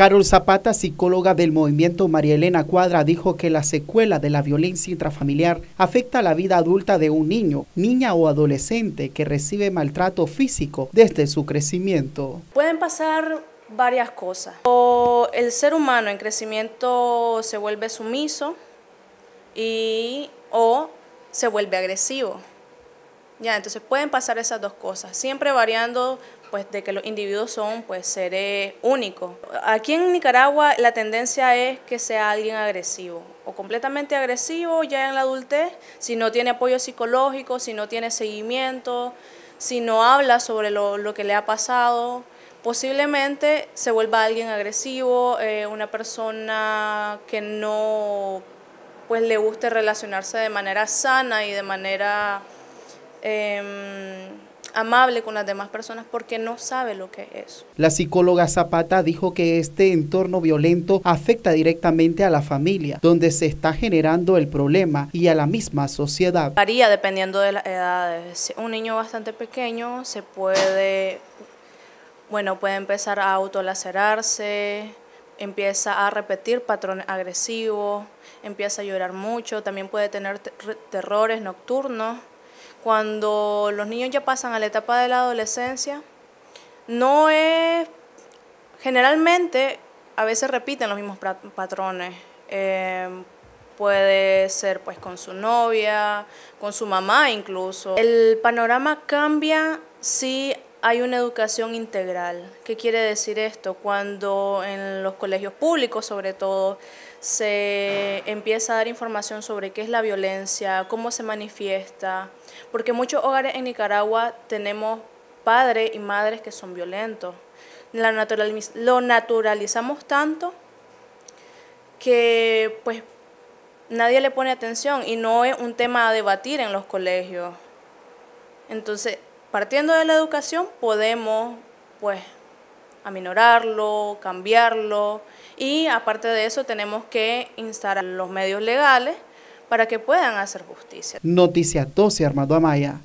Carol Zapata, psicóloga del movimiento María Elena Cuadra, dijo que la secuela de la violencia intrafamiliar afecta la vida adulta de un niño, niña o adolescente que recibe maltrato físico desde su crecimiento. Pueden pasar varias cosas. O el ser humano en crecimiento se vuelve sumiso y o se vuelve agresivo. Ya, entonces pueden pasar esas dos cosas, siempre variando pues, de que los individuos son pues, seres únicos. Aquí en Nicaragua la tendencia es que sea alguien agresivo, o completamente agresivo ya en la adultez, si no tiene apoyo psicológico, si no tiene seguimiento, si no habla sobre lo, que le ha pasado, posiblemente se vuelva alguien agresivo, eh, una persona que no pues le guste relacionarse de manera sana y de manera em, amable con las demás personas porque no sabe lo que es. La psicóloga Zapata dijo que este entorno violento afecta directamente a la familia, donde se está generando el problema y a la misma sociedad. Varía dependiendo de las edades. Un niño bastante pequeño se puede, bueno, puede empezar a autolacerarse, empieza a repetir patrones agresivos, empieza a llorar mucho, también puede tener terrores nocturnos cuando los niños ya pasan a la etapa de la adolescencia, no es, generalmente a veces repiten los mismos patrones. Em, puede ser pues con su novia, con su mamá incluso. El panorama cambia si hay una educación integral. ¿Qué quiere decir esto? Cuando en los colegios públicos, sobre todo, se empieza a dar información sobre qué es la violencia, cómo se manifiesta, porque muchos hogares en Nicaragua tenemos padres y madres que son violentos. lo naturalizamos tanto que pues nadie le pone atención y no es un tema a debatir en los colegios. Entonces, partiendo de la educación podemos pues aminorarlo, cambiarlo y aparte de eso tenemos que instar a los medios legales para que puedan hacer justicia. Noticias 12, Armando Amaya.